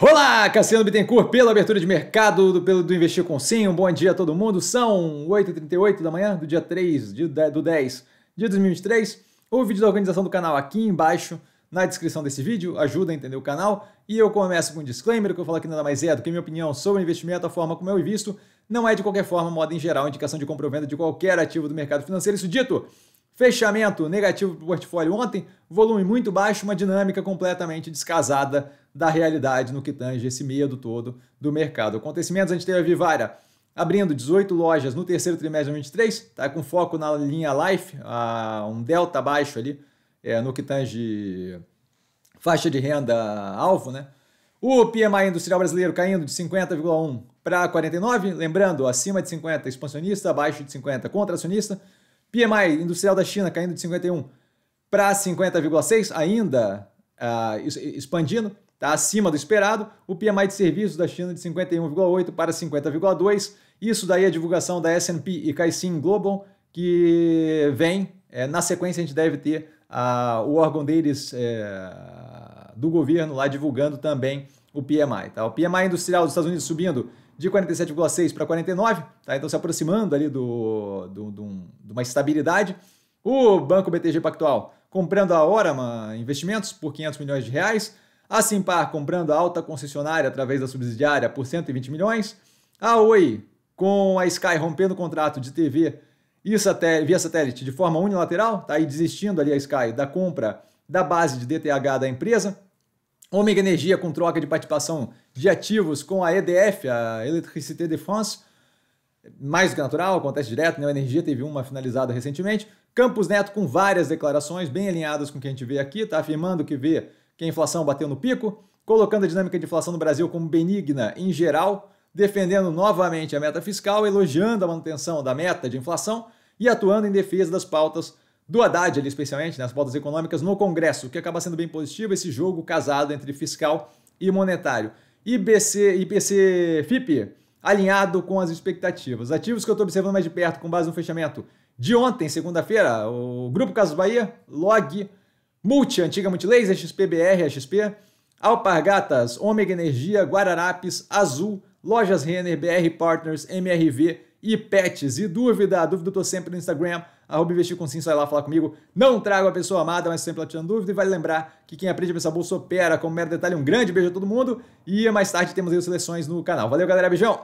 Olá, Cassiano Bittencourt, pela abertura de mercado do, pelo, do Investir com Sim. Um bom dia a todo mundo. São 8h38 da manhã do dia 3 de, do 10 de 2023. O vídeo da organização do canal aqui embaixo na descrição desse vídeo, ajuda a entender o canal. E eu começo com um disclaimer que eu falo que nada mais é do que minha opinião sobre investimento, a forma como eu visto. não é de qualquer forma, modo em geral, indicação de compra ou venda de qualquer ativo do mercado financeiro. Isso dito, Fechamento negativo para o portfólio ontem, volume muito baixo, uma dinâmica completamente descasada da realidade no que tange esse medo todo do mercado. Acontecimentos, a gente teve a Vivara abrindo 18 lojas no terceiro trimestre de 2023, está com foco na linha Life, a, um delta baixo ali é, no que tange faixa de renda alvo, né? O PMI industrial brasileiro caindo de 50,1 para 49, lembrando, acima de 50 expansionista, abaixo de 50 contracionista. PMI industrial da China caindo de 51 para 50,6, ainda uh, expandindo, está acima do esperado. O PMI de serviços da China de 51,8 para 50,2. Isso daí é a divulgação da S&P e Caixin Global, que vem. É, na sequência, a gente deve ter uh, o órgão deles é, do governo lá divulgando também o PMI. Tá? O PMI industrial dos Estados Unidos subindo de 47,6 para 49, tá? então se aproximando ali do, do, do, de uma estabilidade. O Banco BTG Pactual comprando a Orama Investimentos por 500 milhões de reais. A Simpar comprando a alta concessionária através da subsidiária por 120 milhões. A Oi com a Sky rompendo o contrato de TV e satélite, via satélite de forma unilateral, tá aí desistindo ali a Sky da compra da base de DTH da empresa. Ômega Energia com troca de participação de ativos com a EDF, a Electricité de France, mais do que natural, acontece direto, né? A energia teve uma finalizada recentemente. Campos Neto com várias declarações bem alinhadas com o que a gente vê aqui, está afirmando que vê que a inflação bateu no pico, colocando a dinâmica de inflação no Brasil como benigna em geral, defendendo novamente a meta fiscal, elogiando a manutenção da meta de inflação e atuando em defesa das pautas do Haddad, ali, especialmente, nas né, pautas econômicas no Congresso, o que acaba sendo bem positivo, esse jogo casado entre fiscal e monetário. IBC, IPC FIP, alinhado com as expectativas. Ativos que eu estou observando mais de perto, com base no fechamento de ontem, segunda-feira, o Grupo Casos Bahia, Log, Multi, antiga Multilaser, XPBR, XP, Alpargatas, Ômega Energia, Guararapes, Azul, Lojas Renner, BR Partners, MRV, e pets. E dúvida, dúvida eu tô sempre no Instagram, arroba investir com sim, sai lá falar comigo. Não trago a pessoa amada, mas sempre lá tirando dúvida. E vale lembrar que quem aprende a pensar bolsa opera. Como mero detalhe, um grande beijo a todo mundo. E mais tarde temos aí as seleções no canal. Valeu, galera. Beijão!